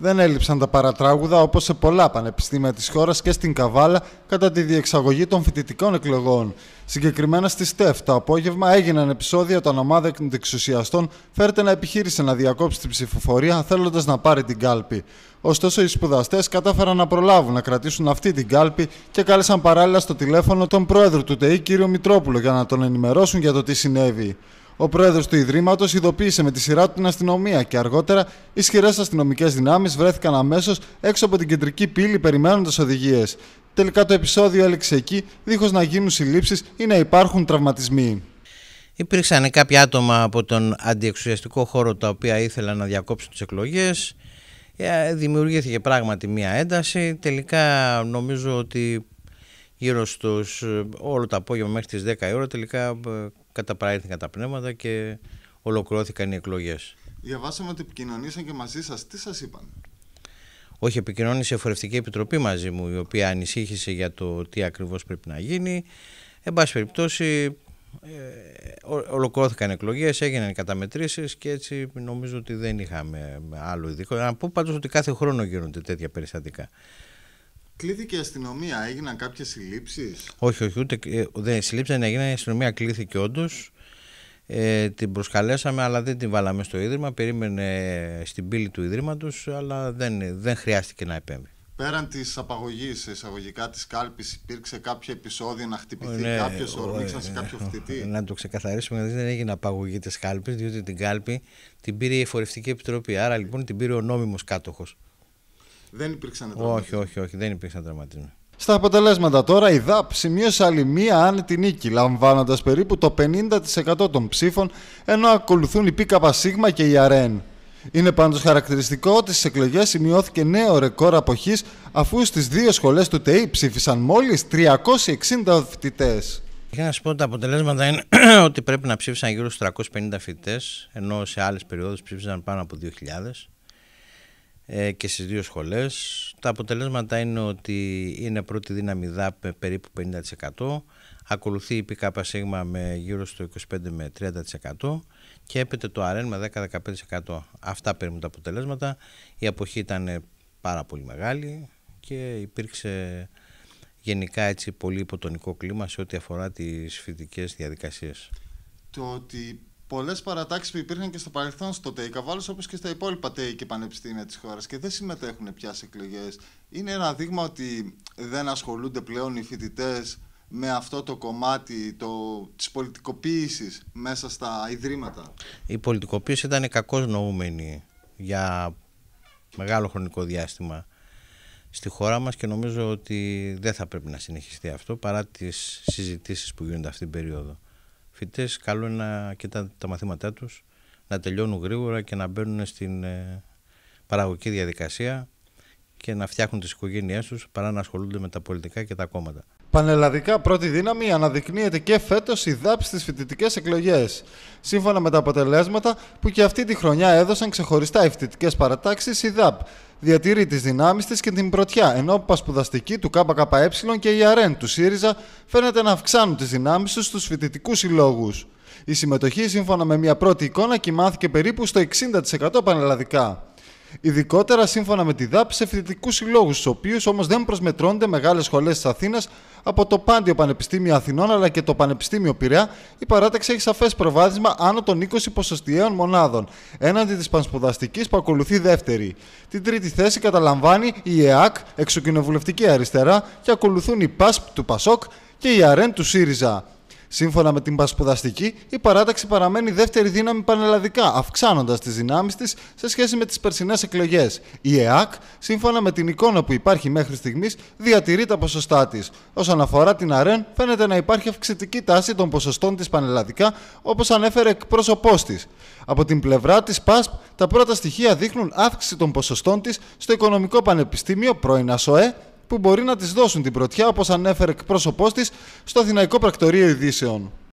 Δεν έλειψαν τα παρατράγουδα όπως σε πολλά πανεπιστήμια της χώρας και στην Καβάλα κατά τη διεξαγωγή των φοιτητικών εκλογών. Συγκεκριμένα στη ΣΤΕΦ το απόγευμα έγιναν επεισόδια όταν ομάδα εξουσιαστών φέρεται να επιχείρησε να διακόψει την ψηφοφορία θέλοντας να πάρει την κάλπη. Ωστόσο, οι σπουδαστές κατάφεραν να προλάβουν να κρατήσουν αυτή την κάλπη και κάλεσαν παράλληλα στο τηλέφωνο τον πρόεδρο του ΤΕΗ, κύριο Μητρόπουλο, για να τον ενημερώσουν για το τι συνέβη. Ο πρόεδρος του Ιδρύματος ειδοποίησε με τη σειρά του την αστυνομία και αργότερα ισχυρές αστυνομικές δυνάμεις βρέθηκαν αμέσως έξω από την κεντρική πύλη περιμένοντας οδηγίες. Τελικά το επεισόδιο έλεξε εκεί, δίχως να γίνουν συλλήψεις ή να υπάρχουν τραυματισμοί. Υπήρξαν κάποια άτομα από τον αντιεξουσιαστικό χώρο τα οποία ήθελαν να διακόψουν τις εκλογές. Ε, δημιουργήθηκε πράγματι μία ένταση. Τελικά νομίζω ότι γύρω στους ε, όλο το απόγευμα μέχρι τις 10 ώρα τελικά ε, καταπράγηθηκαν τα πνεύματα και ολοκληρώθηκαν οι εκλογές. Διαβάσαμε ότι επικοινωνήσαν και μαζί σας. Τι σας είπαν. Όχι, επικοινώνησε η φορευτική Επιτροπή μαζί μου, η οποία ανησύχησε για το τι ακριβώς πρέπει να γίνει. Εν πάση περιπτώσει, ε, ολοκληρώθηκαν εκλογές, έγιναν καταμετρήσεις και έτσι νομίζω ότι δεν είχαμε άλλο ειδικό. Να πω πάντως ότι κάθε χρόνο γίνονται τέτοια περιστατικά. Κλήθηκε η αστυνομία, έγιναν κάποιες συλλήψεις. Όχι, όχι, ούτε. Ε, δεν, συλλήψαν, δεν έγιναν. Η αστυνομία κλήθηκε όντως. Ε, την προσκαλέσαμε, αλλά δεν την βάλαμε στο ίδρυμα. Περίμενε στην πύλη του ίδρυματο, αλλά δεν, δεν χρειάστηκε να επέμβει. Πέραν της απαγωγής εισαγωγικά της κάλπης, υπήρξε κάποιο επεισόδιο να χτυπηθεί ναι, ε, ε, κάποιο, ορμήξαν σε κάποιο φοιτητή. Να το ξεκαθαρίσουμε, δεν έγινε απαγωγή της κάλπης, διότι την κάλπη την πήρε η Επιτροπή. Άρα λοιπόν την πήρε ο νόμιμος κάτοχος. Δεν υπήρξαν τραυματισμοί. Όχι, όχι, όχι, δεν υπήρξαν τραυματισμοί. Στα αποτελέσματα τώρα, η ΔΑΠ σημείωσε άλλη μία άνετη νίκη, λαμβάνοντας περίπου το 50% των ψήφων, ενώ ακολουθούν η ΠΚΣ και η ΑΡΕΝ. Είναι πάντως χαρακτηριστικό ότι στις εκλογές σημειώθηκε νέο ρεκόρ αποχής αφού στις δύο σχολές του ΤΕΙ ψήφισαν μόλις 360 φοιτητές. Για να σα πω, τα αποτελέσματα είναι ότι πρέπει να ψήφισαν γύρω στους 350 φοιτητές, ενώ σε άλλες περιόδους ψήφισαν πάνω από 2.000. Ε, και στις δύο σχολές. Τα αποτελέσματα είναι ότι είναι πρώτη δύναμη ΔΑΠ περίπου 50%, ακολουθεί η ΠΚΣ με γύρω στο 25 με 30% και έπεται το ΑΡΕΝ με 10-15%. Αυτά παίρνουν τα αποτελέσματα. Η αποχή ήταν πάρα πολύ μεγάλη και υπήρξε γενικά έτσι πολύ υποτονικό κλίμα σε ό,τι αφορά τις φοιτικές διαδικασίες πολλές παρατάξεις που υπήρχαν και στο παρελθόν στο ΤΕΙ όπως και στα υπόλοιπα ΤΕΙ και πανεπιστήμια της χώρας και δεν συμμετέχουν πια σε εκλογές. Είναι ένα δείγμα ότι δεν ασχολούνται πλέον οι φοιτητές με αυτό το κομμάτι το, της πολιτικοποίησης μέσα στα ιδρύματα. Η πολιτικοποίηση ήταν κακώς νοούμενη για μεγάλο χρονικό διάστημα στη χώρα μας και νομίζω ότι δεν θα πρέπει να συνεχιστεί αυτό παρά τις συζητήσεις που γίνονται αυτή την περίοδο φοιτητές καλό είναι να κοιτάνε τα μαθήματά τους να τελειώνουν γρήγορα και να μπαίνουν στην ε, παραγωγική διαδικασία και να φτιάχνουν τις οικογένειές τους παρά να ασχολούνται με τα πολιτικά και τα κόμματα. Πανελλαδικά πρώτη δύναμη αναδεικνύεται και φέτος η ΔΑΠ στις φοιτητικές εκλογές. Σύμφωνα με τα αποτελέσματα που και αυτή τη χρονιά έδωσαν ξεχωριστά οι φοιτητικές παρατάξεις η ΔΑΠ διατηρεί τις δυνάμεις της και την πρωτιά, ενώ Πασπουδαστική του ΚΚΕ και η ΑΡΕΝ του ΣΥΡΙΖΑ φαίνεται να αυξάνουν τις δυνάμεις τους στους φοιτητικούς συλλόγους. Η συμμετοχή, σύμφωνα με μια πρώτη εικόνα, κοιμάθηκε περίπου στο 60% πανελλαδικά. Ειδικότερα σύμφωνα με τη ΔΑΠ σε φοιτητικούς συλλόγους, στους οποίους όμως δεν προσμετρώνται μεγάλες σχολές της Αθήνας, από το Πάντιο Πανεπιστήμιο Αθηνών αλλά και το Πανεπιστήμιο Πειραιά, η παράταξη έχει σαφές προβάδισμα άνω των 20 ποσοστιαίων μονάδων, έναντι της πανσπουδαστικής που ακολουθεί δεύτερη. Την τρίτη θέση καταλαμβάνει η ΕΑΚ, εξοκοινοβουλευτική αριστερά, και ακολουθούν η ΠΑΣΠ του ΠΑΣΟΚ και η ΑΡΕΝ του ΣΥΡΙΖΑ. Σύμφωνα με την Πασπουδαστική, η παράταξη παραμένει δεύτερη δύναμη πανελλαδικά, αυξάνοντας τις δυνάμεις της σε σχέση με τις περσινές εκλογές. Η ΕΑΚ, σύμφωνα με την εικόνα που υπάρχει μέχρι στιγμής, διατηρεί τα ποσοστά της. Όσον αφορά την ΑΡΕΝ, φαίνεται να υπάρχει αυξητική τάση των ποσοστών της πανελλαδικά, όπως ανέφερε εκπρόσωπός της. Από την πλευρά της ΠΑΣΠ, τα πρώτα στοιχεία δείχνουν αύξηση των ποσοστών της στο Οικονομικό Πανεπιστήμιο, πρώην ΑΣΟΕ, που μπορεί να της δώσουν την πρωτιά, όπως ανέφερε εκπρόσωπός της στο Αθηναϊκό Πρακτορείο Ειδήσεων.